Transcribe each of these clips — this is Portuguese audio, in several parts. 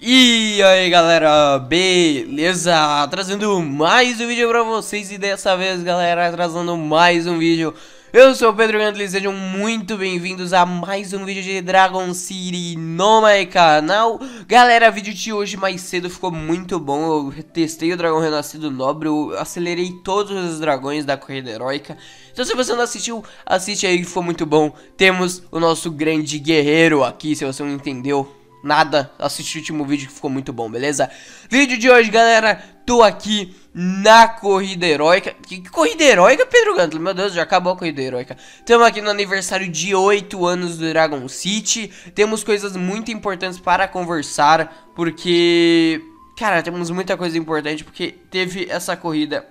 E aí galera, beleza? Trazendo mais um vídeo pra vocês e dessa vez galera, trazendo mais um vídeo eu sou o Pedro Gandli, sejam muito bem-vindos a mais um vídeo de Dragon City no meu canal Galera, vídeo de hoje mais cedo ficou muito bom, eu testei o Dragão Renascido Nobre, eu acelerei todos os dragões da Corrida Heróica Então se você não assistiu, assiste aí, foi muito bom Temos o nosso grande guerreiro aqui, se você não entendeu, nada, assiste o último vídeo que ficou muito bom, beleza? Vídeo de hoje, galera, tô aqui na corrida heróica. Que, que corrida heróica, Pedro Ganto? Meu Deus, já acabou a corrida heróica. Tamo aqui no aniversário de 8 anos do Dragon City. Temos coisas muito importantes para conversar, porque... Cara, temos muita coisa importante, porque teve essa corrida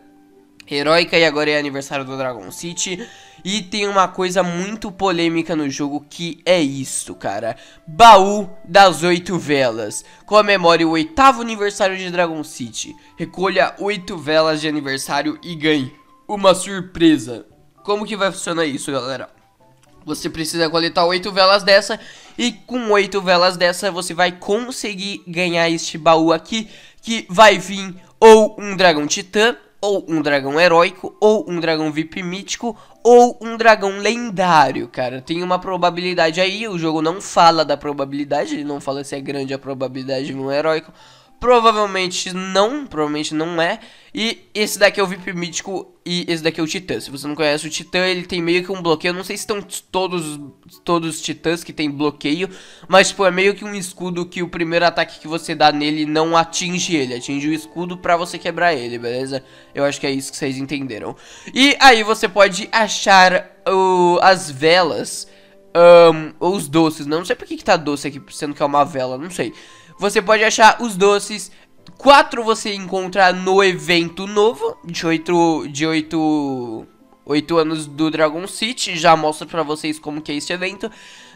heróica e agora é aniversário do Dragon City. E tem uma coisa muito polêmica no jogo que é isso, cara. Baú das oito velas. Comemore o oitavo aniversário de Dragon City. Recolha oito velas de aniversário e ganhe uma surpresa. Como que vai funcionar isso, galera? Você precisa coletar oito velas dessa e com oito velas dessa você vai conseguir ganhar este baú aqui que vai vir ou um dragão titã ou um dragão heróico, ou um dragão VIP mítico, ou um dragão lendário, cara. Tem uma probabilidade aí, o jogo não fala da probabilidade, ele não fala se é grande a probabilidade de um heróico Provavelmente não, provavelmente não é. E esse daqui é o VIP mítico e esse daqui é o Titã. Se você não conhece o Titã, ele tem meio que um bloqueio. não sei se estão todos, todos os Titãs que tem bloqueio, mas tipo, é meio que um escudo que o primeiro ataque que você dá nele não atinge ele. Atinge o escudo pra você quebrar ele, beleza? Eu acho que é isso que vocês entenderam. E aí você pode achar uh, as velas... Um, os doces, não sei porque que tá doce aqui, sendo que é uma vela, não sei você pode achar os doces. Quatro você encontra no evento novo de 8, de oito oito anos do Dragon City. Já mostro pra vocês como que é esse evento.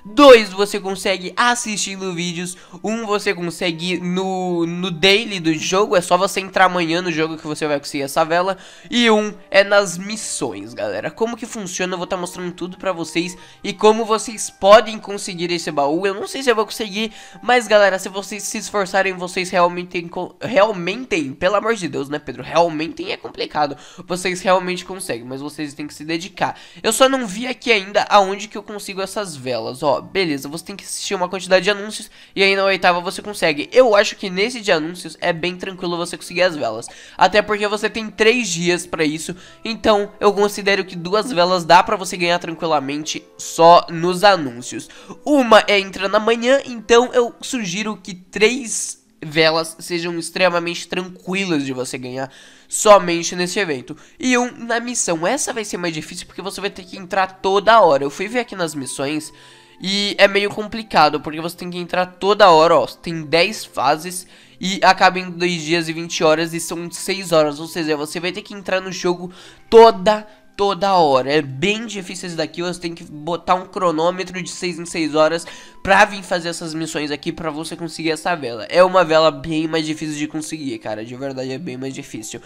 Dois, você consegue assistindo vídeos. Um, você consegue no, no daily do jogo. É só você entrar amanhã no jogo que você vai conseguir essa vela. E um é nas missões, galera. Como que funciona, eu vou estar tá mostrando tudo pra vocês. E como vocês podem conseguir esse baú. Eu não sei se eu vou conseguir, mas galera, se vocês se esforçarem, vocês realmente, realmente pelo amor de Deus, né Pedro? Realmente é complicado. Vocês realmente conseguem, mas vocês têm que se dedicar. Eu só não vi aqui ainda aonde que eu consigo essas velas, ó beleza, você tem que assistir uma quantidade de anúncios e aí na oitava você consegue. Eu acho que nesse de anúncios é bem tranquilo você conseguir as velas, até porque você tem três dias pra isso, então eu considero que duas velas dá pra você ganhar tranquilamente só nos anúncios. Uma é entra na manhã, então eu sugiro que três velas sejam extremamente tranquilas de você ganhar somente nesse evento. E um na missão. Essa vai ser mais difícil porque você vai ter que entrar toda hora. Eu fui ver aqui nas missões e é meio complicado, porque você tem que entrar toda hora, ó. Tem 10 fases e acaba em 2 dias e 20 horas e são 6 horas. Ou seja, você vai ter que entrar no jogo toda toda hora. É bem difícil esse daqui, você tem que botar um cronômetro de 6 em 6 horas pra vir fazer essas missões aqui pra você conseguir essa vela. É uma vela bem mais difícil de conseguir, cara, de verdade é bem mais difícil.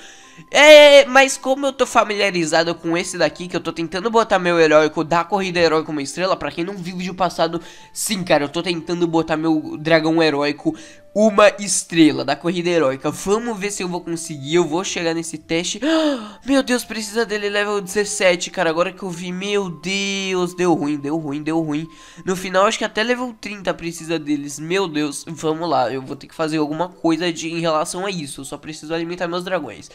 É, mas como eu tô familiarizado com esse daqui, que eu tô tentando botar meu heróico da corrida heróico uma estrela, pra quem não viu o vídeo passado, sim, cara, eu tô tentando botar meu dragão heróico uma estrela da corrida heróica. Vamos ver se eu vou conseguir. Eu vou chegar nesse teste. meu Deus, precisa dele level 17, cara. Agora que eu vi, meu Deus, deu ruim, deu ruim, deu ruim. No final, acho que até level 30 precisa deles. Meu Deus, vamos lá. Eu vou ter que fazer alguma coisa de, em relação a isso. Eu só preciso alimentar meus dragões.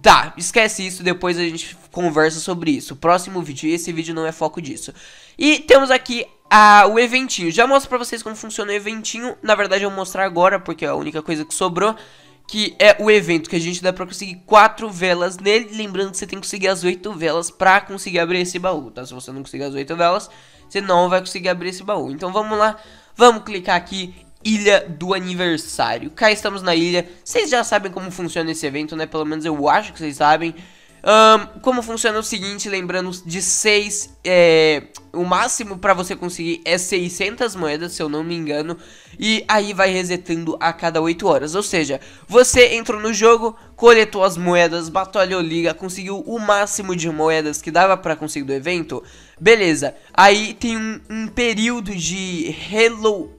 Tá, esquece isso, depois a gente conversa sobre isso. Próximo vídeo, esse vídeo não é foco disso. E temos aqui a, o eventinho. Já mostro pra vocês como funciona o eventinho. Na verdade, eu vou mostrar agora, porque é a única coisa que sobrou. Que é o evento que a gente dá pra conseguir 4 velas nele. Lembrando que você tem que conseguir as 8 velas pra conseguir abrir esse baú, tá? Se você não conseguir as 8 velas, você não vai conseguir abrir esse baú. Então vamos lá, vamos clicar aqui Ilha do Aniversário. Cá estamos na ilha. Vocês já sabem como funciona esse evento, né? Pelo menos eu acho que vocês sabem. Um, como funciona o seguinte, lembrando de 6, é, eh, o máximo para você conseguir é 600 moedas, se eu não me engano, e aí vai resetando a cada 8 horas, ou seja, você entrou no jogo, coletou as moedas, batalhou liga, conseguiu o máximo de moedas que dava para conseguir do evento, beleza, aí tem um, um período de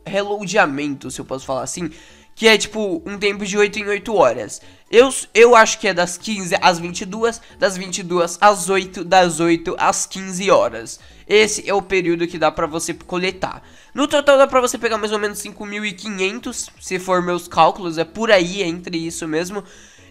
reloadamento, se eu posso falar assim, que é tipo um tempo de 8 em 8 horas. Eu, eu acho que é das 15 às 22, das 22 às 8, das 8 às 15 horas. Esse é o período que dá pra você coletar. No total dá pra você pegar mais ou menos 5.500, se for meus cálculos, é por aí, é entre isso mesmo.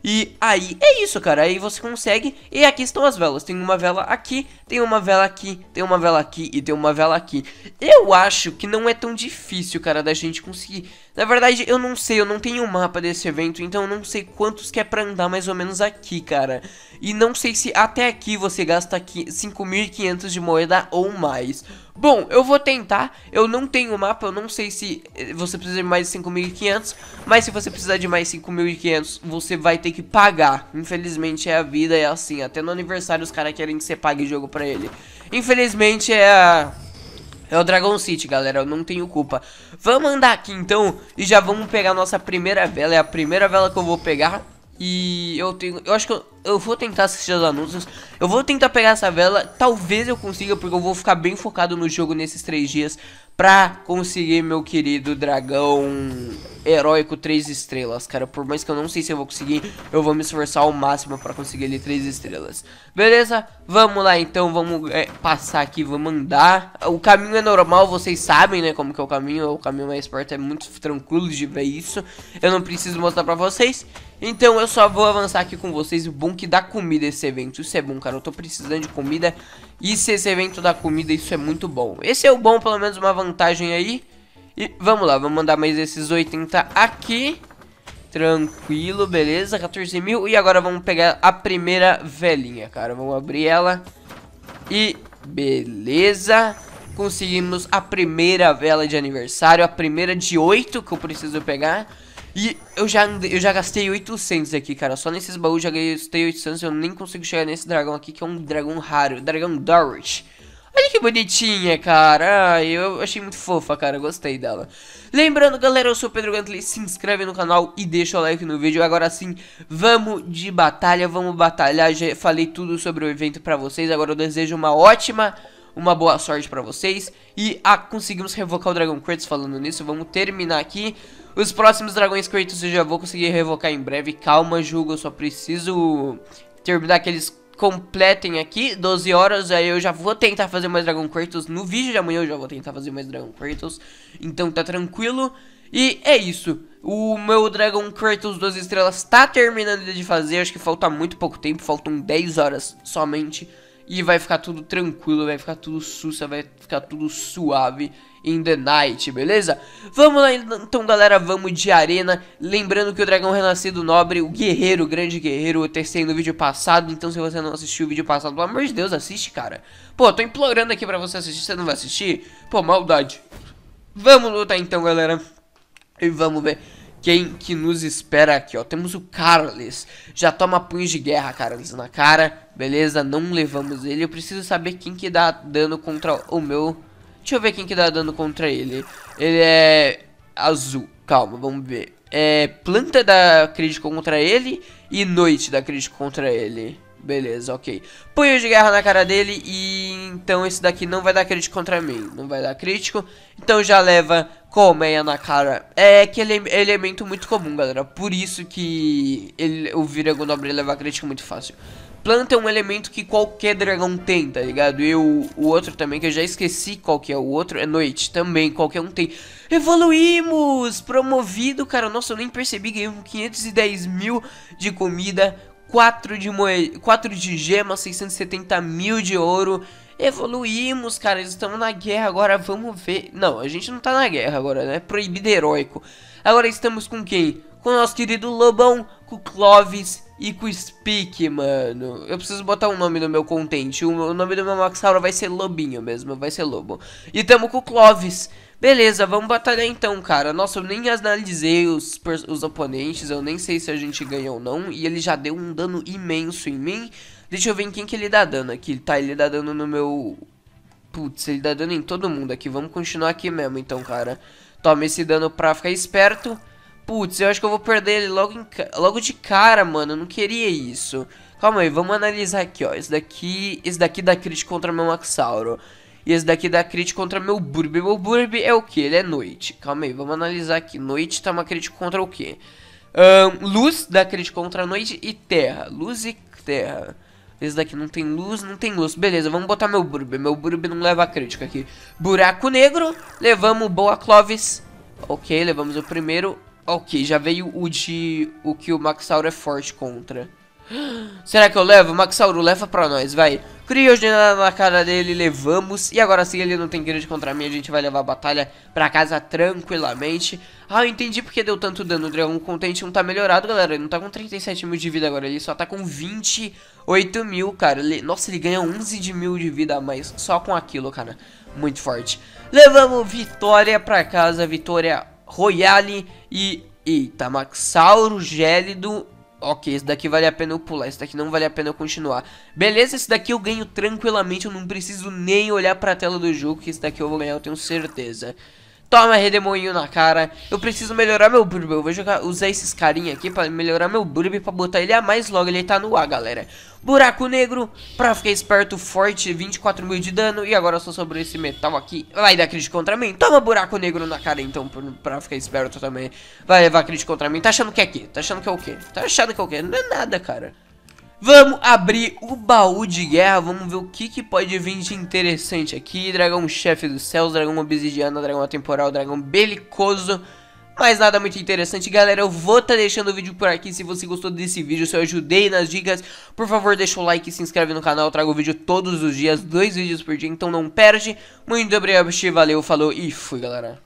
E aí é isso, cara. Aí você consegue. E aqui estão as velas. Tem uma vela aqui, tem uma vela aqui, tem uma vela aqui e tem uma vela aqui. Eu acho que não é tão difícil, cara, da gente conseguir. Na verdade, eu não sei, eu não tenho um mapa desse evento, então eu não sei quantos que é pra andar mais ou menos aqui, cara. E não sei se até aqui você gasta 5.500 de moeda ou mais. Bom, eu vou tentar, eu não tenho mapa, eu não sei se eh, você precisa de mais 5.500, mas se você precisar de mais 5.500, você vai ter que pagar. Infelizmente é a vida, é assim, até no aniversário os caras querem que você pague o jogo pra ele. Infelizmente é a... É o Dragon City, galera, eu não tenho culpa. Vamos andar aqui então e já vamos pegar nossa primeira vela. É a primeira vela que eu vou pegar e eu tenho. Eu acho que eu, eu, vou tentar assistir os anúncios. Eu vou tentar pegar essa vela. Talvez eu consiga, porque eu vou ficar bem focado no jogo nesses três dias. Pra conseguir meu querido dragão heróico três estrelas, cara. Por mais que eu não sei se eu vou conseguir, eu vou me esforçar ao máximo pra conseguir ele três estrelas. Beleza? Vamos lá então, vamos é, passar aqui, vamos andar. O caminho é normal, vocês sabem, né, como que é o caminho. O caminho mais perto é muito tranquilo de ver isso. Eu não preciso mostrar pra vocês. Então eu só vou avançar aqui com vocês. O bom que dá comida esse evento. Isso é bom, cara. Eu tô precisando de comida. E se esse evento dá comida, isso é muito bom. Esse é o bom, pelo menos uma vantagem aí. E vamos lá, vamos mandar mais esses 80 aqui. Tranquilo, beleza. 14 mil. E agora vamos pegar a primeira velhinha, cara. Vamos abrir ela. E beleza. Conseguimos a primeira vela de aniversário. A primeira de 8 que eu preciso pegar. E eu já, eu já gastei 800 aqui, cara. Só nesses baús já gastei 800. Eu nem consigo chegar nesse dragão aqui, que é um dragão raro. Dragão Dorrit. Olha que bonitinha, cara. Ai, eu achei muito fofa, cara. Gostei dela. Lembrando, galera, eu sou o Pedro Gantley. Se inscreve no canal e deixa o like no vídeo. Agora sim, vamos de batalha. Vamos batalhar. Já falei tudo sobre o evento pra vocês. Agora eu desejo uma ótima uma boa sorte pra vocês. E ah, conseguimos revocar o Dragon Crits falando nisso. Vamos terminar aqui. Os próximos dragões Kratos eu já vou conseguir revocar em breve. Calma, Jugo, eu só preciso terminar que eles completem aqui. 12 horas, aí eu já vou tentar fazer mais Dragon Kratos. No vídeo de amanhã eu já vou tentar fazer mais Dragon Kratos. Então tá tranquilo. E é isso. O meu Dragon Kratos 2 estrelas tá terminando de fazer. Acho que falta muito pouco tempo, faltam 10 horas somente. E vai ficar tudo tranquilo, vai ficar tudo sussa, vai ficar tudo suave in the Night, beleza? Vamos lá então, galera, vamos de arena. Lembrando que o Dragão Renascido Nobre, o guerreiro, o grande guerreiro, eu testei no vídeo passado. Então, se você não assistiu o vídeo passado, pelo amor de Deus, assiste, cara. Pô, tô implorando aqui pra você assistir, você não vai assistir? Pô, maldade. Vamos lutar então, galera. E vamos ver quem que nos espera aqui, ó. Temos o Carles. Já toma punhos de guerra, Carles, na cara. Beleza? Não levamos ele. Eu preciso saber quem que dá dano contra o meu Deixa eu ver quem que dá dano contra ele. Ele é azul. Calma, vamos ver. É planta dá crítico contra ele e noite dá crítico contra ele. Beleza, ok. Punho de guerra na cara dele e então esse daqui não vai dar crítico contra mim. Não vai dar crítico. Então já leva colmeia na cara. É que ele é, é elemento muito comum, galera. Por isso que ele, o Virago Nobre leva crítico muito fácil planta é um elemento que qualquer dragão tem, tá ligado? E o, o outro também, que eu já esqueci qual que é o outro, é noite também, qualquer um tem. Evoluímos! Promovido, cara, nossa, eu nem percebi, ganhei 510 mil de comida, 4 de, moed... 4 de gema, 670 mil de ouro. Evoluímos, cara, estamos na guerra agora, vamos ver. Não, a gente não tá na guerra agora, né? Proibido heróico. Agora estamos com quem? Com o nosso querido Lobão, com o Clovis, e com Speak, mano. Eu preciso botar um nome no meu contente. O nome do meu Maxaura vai ser Lobinho mesmo, vai ser Lobo. E tamo com o Clovis. Beleza, vamos batalhar então, cara. Nossa, eu nem analisei os, os oponentes, eu nem sei se a gente ganhou ou não. E ele já deu um dano imenso em mim. Deixa eu ver em quem que ele dá dano aqui. Tá, ele dá dano no meu... Putz, ele dá dano em todo mundo aqui. Vamos continuar aqui mesmo então, cara. Toma esse dano pra ficar esperto. Putz, eu acho que eu vou perder ele logo, em, logo de cara, mano. Eu não queria isso. Calma aí, vamos analisar aqui, ó. Esse daqui, esse daqui dá crit contra meu Maxauro. E esse daqui dá crit contra meu Burb. Meu Burb é o que? Ele é noite. Calma aí, vamos analisar aqui. Noite tá uma crit contra o quê? Um, luz dá crit contra a noite e terra. Luz e terra. Esse daqui não tem luz, não tem luz. Beleza, vamos botar meu Burb. Meu Burb não leva crítica aqui. Buraco negro. Levamos Boa Clovis. Ok, levamos o primeiro. Ok, já veio o de... O que o Maxauro é forte contra. Será que eu levo? Maxauro, leva pra nós, vai. Criogena na cara dele, levamos. E agora sim ele não tem grande contra mim, a gente vai levar a batalha pra casa tranquilamente. Ah, eu entendi porque deu tanto dano. O dragão contente não tá melhorado, galera. Ele não tá com 37 mil de vida agora, ele só tá com 28 mil, cara. Ele... Nossa, ele ganha 11 de mil de vida a mais só com aquilo, cara. Muito forte. Levamos vitória pra casa, vitória Royale. E, eita, tá, Maxauro Gélido ok, esse daqui vale a pena eu pular, esse daqui não vale a pena eu continuar. Beleza, esse daqui eu ganho tranquilamente, eu não preciso nem olhar pra tela do jogo, que esse daqui eu vou ganhar, eu tenho certeza. Toma redemoinho na cara. Eu preciso melhorar meu burb. Eu vou jogar, usar esses carinha aqui pra melhorar meu burb pra botar ele a mais logo. Ele tá no A, galera. Buraco negro, pra ficar esperto, forte, 24 mil de dano. E agora só sobrou esse metal aqui. Vai dar crítico contra mim. Toma buraco negro na cara, então, pra ficar esperto também. Vai levar crítico contra mim. Tá achando que é quê? Tá achando que é o quê? Tá achando que é o quê? Não é nada, cara. Vamos abrir o baú de guerra, vamos ver o que, que pode vir de interessante aqui. Dragão chefe dos céus, dragão obsidiana, dragão temporal, dragão belicoso. Mas nada muito interessante, galera, eu vou tá deixando o vídeo por aqui, se você gostou desse vídeo, se eu ajudei nas dicas, por favor deixa o like, se inscreve no canal, eu trago vídeo todos os dias, dois vídeos por dia, então não perde, muito obrigado, valeu, falou e fui galera.